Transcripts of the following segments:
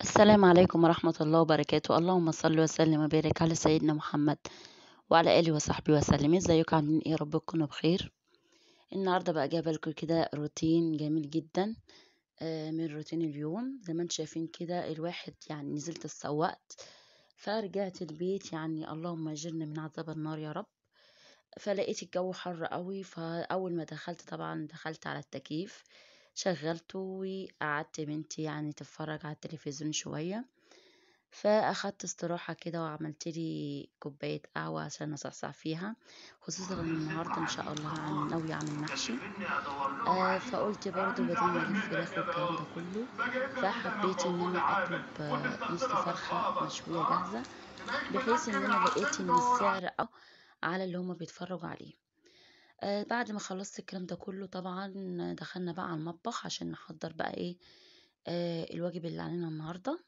السلام عليكم ورحمة الله وبركاته اللهم صل وسلم وبارك على سيدنا محمد وعلى آله وصحبه وسلم ازيكم عاملين ايه رب تكونوا بخير النهاردة بقى جايبة لكم كده روتين جميل جدا آه، من روتين اليوم زي ما انتم شايفين كده الواحد يعني نزلت اتسوقت فرجعت البيت يعني اللهم اجرنا من عذاب النار يا رب فلقيت الجو حر قوي فاول ما دخلت طبعا دخلت على التكييف شغلته وقعدت بنتي يعني تتفرج على التلفزيون شوية فأخدت استراحة كده وعملت لي كوباية قهوة عشان أصحصح فيها خصوصا إن النهاردة إن شاء الله عن يعني ناوية أعمل محشي آه فقلت برضو بدل ما أجيب فراخ والكلام ده كله فحبيت إن أنا أطلب آه، نص فرخة مشوية جاهزة بحيث إن أنا لقيت إن السعر على اللي هما بيتفرجوا عليه آه، بعد ما خلصت الكلام ده كله طبعا دخلنا بقى على المطبخ عشان نحضر بقى ايه آه الواجب اللي علينا النهارده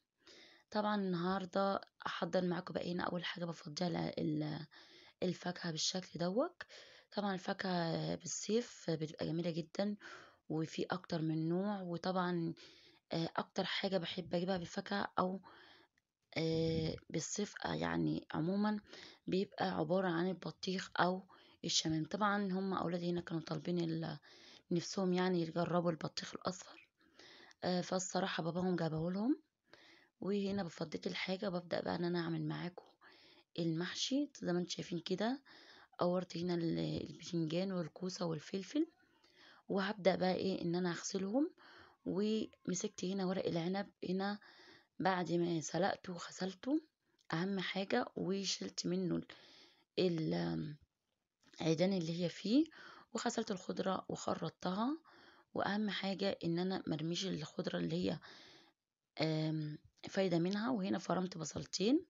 طبعا النهارده احضر معاكم بقى هنا إيه، اول حاجه بفضيها الفاكهه بالشكل دوت طبعا الفاكهه بالصيف بتبقى جميله جدا وفي اكتر من نوع وطبعا آه، اكتر حاجه بحب اجيبها بالفاكهه او آه، بالصيف يعني عموما بيبقى عباره عن البطيخ او الشمام طبعا هم اولاد هنا كانوا طالبين نفسهم يعني يجربوا البطيخ الاصفر آه، فالصراحه باباهم جابه لهم وهنا بفضيت الحاجه ببدا بقى ان انا اعمل معاكم المحشي زي ما انتم شايفين كده قورت هنا الباذنجان والكوسه والفلفل وهبدا بقى ايه ان انا اغسلهم ومسكت هنا ورق العنب هنا بعد ما سلقته وغسلته اهم حاجه وشلت منه ال عيدان اللي هي فيه وغسلت الخضرة وخرطتها واهم حاجة ان انا مرميش الخضرة اللي هي فايدة منها وهنا فرمت بصلتين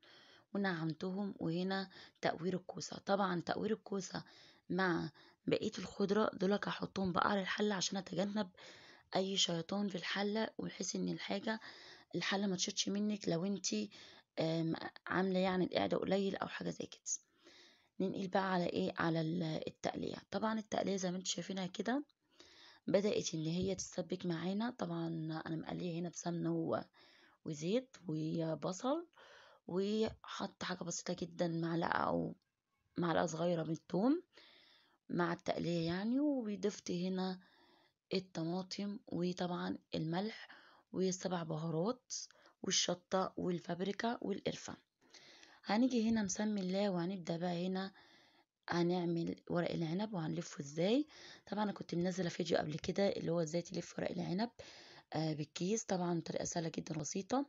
ونعمتهم وهنا تأوير الكوسة طبعا تأوير الكوسة مع بقية الخضرة دولك هحطهم بقعر الحلة عشان اتجنب اي شيطان في الحلة ويحس ان الحاجة الحلة ما تشطش منك لو انتي عاملة يعني القعدة قليل او حاجة زي كده ننقل بقى على ايه على التقلية طبعا التقلية زي ما انتم شايفينها كده بدأت ان هي تتسبك معانا طبعا انا مقليه هنا بسمنة وزيت وبصل وحط حاجة بسيطة جدا معلقة او معلقة صغيرة من التوم مع التقلية يعني وضفت هنا الطماطم وطبعا الملح والسبع بهارات والشطة والفابريكا والقرفة هنيجي هنا مسمي الله وهنبدأ بقى هنا هنعمل ورق العنب وهنلفه ازاي طبعا انا كنت منزله فيديو قبل كده اللي هو ازاي تلف ورق العنب آه بالكيس طبعا طريقه سهله جدا بسيطه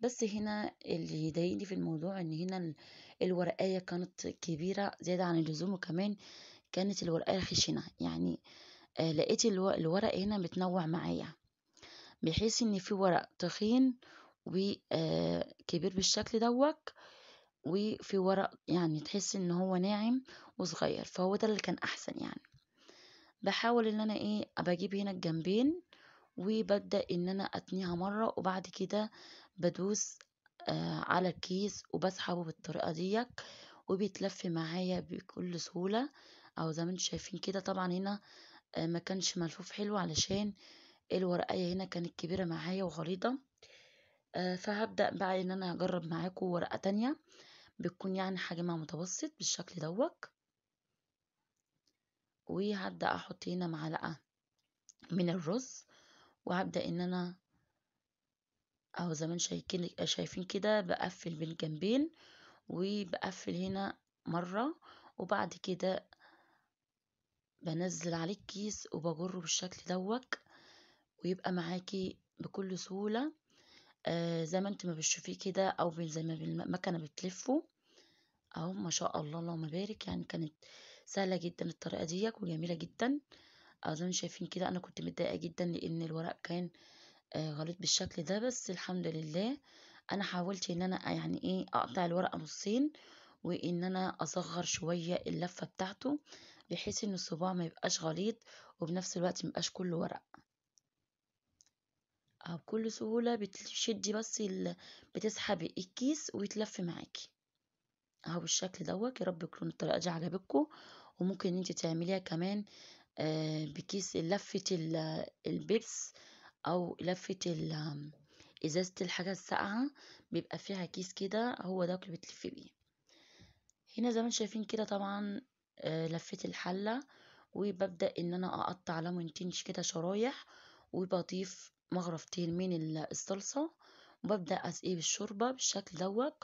بس هنا اللي يضايقني في الموضوع ان هنا الورقايه كانت كبيره زياده عن اللزوم وكمان كانت الورقايه خشنه يعني آه لقيت الورق هنا متنوع معايا بحيث ان في ورق تخين وكبير آه، بالشكل دوت وفي ورق يعني تحس ان هو ناعم وصغير فهو ده اللي كان احسن يعني بحاول ان انا ايه بجيب هنا الجنبين وببدأ ان انا اتنيها مرة وبعد كده بدوس آه على الكيس وبسحبه بالطريقة ديك وبيتلف معايا بكل سهولة او زي ما انتم شايفين كده طبعا هنا آه ما كانش ملفوف حلو علشان الورقية هنا كانت كبيرة معايا وغليظة آه فهبدأ بقى ان انا اجرب معاكم ورقة تانية بتكون يعني حجمها متوسط بالشكل دوك وهبدأ أحط هنا معلقة من الرز وهبدأ إن أنا أهو زي ما شايفين كده بقفل بالجنبين وبقفل هنا مرة وبعد كده بنزل عليه الكيس وبجره بالشكل دوك ويبقى معاكي بكل سهولة آه، زي ما أنتِ ما بتشوفيه كده أو زي ما المكنة بتلفّه، أهو ما شاء الله، اللهم بارك، يعني كانت سهلة جدًا الطريقة دي وجميلة جدًا، اظن زي ما شايفين كده أنا كنت متضايقة جدًا لإن الورق كان غلط آه، غليظ بالشكل ده، بس الحمد لله أنا حاولت إن أنا يعني إيه، أقطع الورقة نُصّين وإن أنا أصغّر شوية اللفة بتاعته، بحيث إن الصباع ما يبقاش غليظ وبنفس الوقت ما يبقاش كُلّه ورق. آه، بكل سهولة بتشدي بس ال... بتسحبي الكيس ويتلف معاكي اهو بالشكل دوت يا رب تكون الطريقة دي عجبتكم وممكن انت تعمليها كمان آه، بكيس لفة البيبس او لفة ازازة الحاجة الساقعة بيبقى فيها كيس كده هو ده اللي بتلفي بيه هنا زي ما انتم شايفين كده طبعا آه، لفيت الحلة وببدأ ان انا اقطع لمونتينش كده شرايح وبضيف مغرفتين من الصلصة وببدأ أسقيه بالشوربة بالشكل دوت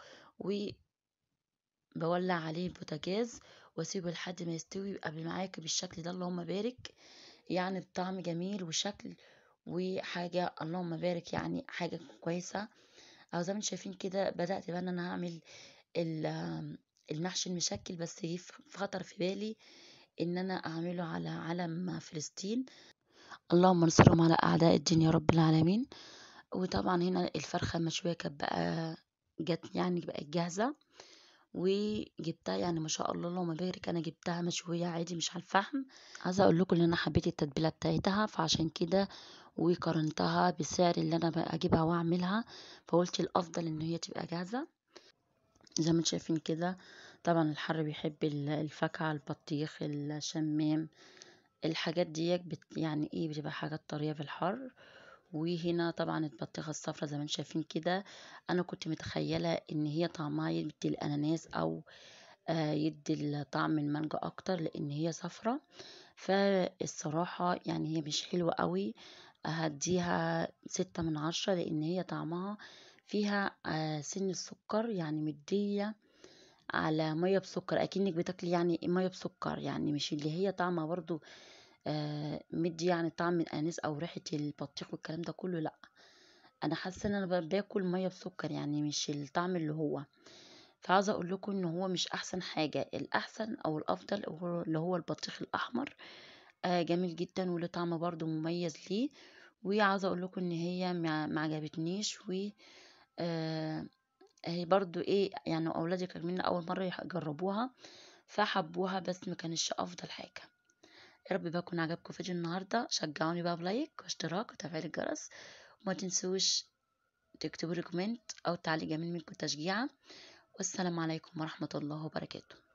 وبولع عليه البوتاجاز واسيبه لحد ما يستوي يبقى معاك بالشكل ده اللهم بارك يعني بطعم جميل وشكل وحاجة اللهم بارك يعني حاجة كويسة او زي ما شايفين كده بدأت بقى ان انا هعمل المحشي المشكل بس جه خطر في بالي ان انا اعمله على علم فلسطين اللهم انصرهم على أعداء الدين يا رب العالمين وطبعا هنا الفرخة المشوية كانت بقى جت يعني بقت جاهزة وجبتها يعني ما شاء الله اللهم بارك انا جبتها مشويه عادي مش على الفحم عايزه اقول لكم ان انا حبيت التتبيله بتاعتها فعشان كده وقارنتها بسعر اللي انا اجيبها واعملها فقلت الافضل ان هي تبقى جاهزه زي ما انتم شايفين كده طبعا الحر بيحب الفاكهه البطيخ الشمام الحاجات دي بت يعني ايه بتبقى حاجات طرية في الحر وهنا طبعا البطيخة الصفرا زي ما انتم شايفين كده انا كنت متخيلة ان هي طعمها يدي الاناناس او آه يدي طعم المانجا اكتر لان هي صفرة فالصراحة يعني هي مش حلوة قوي هديها ستة من عشرة لان هي طعمها فيها آه سن السكر يعني مدية على ميه بسكر اكنك بتاكلي يعني ميه بسكر يعني مش اللي هي طعمها برضو آه مدي يعني طعم الانيس او ريحه البطيخ والكلام ده كله لا انا حاسه ان انا باكل ميه بسكر يعني مش الطعم اللي هو فعاوزه اقول لكم ان هو مش احسن حاجه الاحسن او الافضل هو اللي هو البطيخ الاحمر آه جميل جدا وله طعم برضو مميز ليه وعاوزه اقول لكم ان هي ما عجبتنيش و آه هي برضو ايه يعني اولادي كانوا منا اول مره يجربوها فحبوها بس ما كانش افضل حاجه يا رب يكون عجبكم فيديو النهارده شجعوني بقى بلايك واشتراك وتفعيل الجرس وما تنسوش تكتبوا لي كومنت او تعليق جميل منكم تشجيعا والسلام عليكم ورحمه الله وبركاته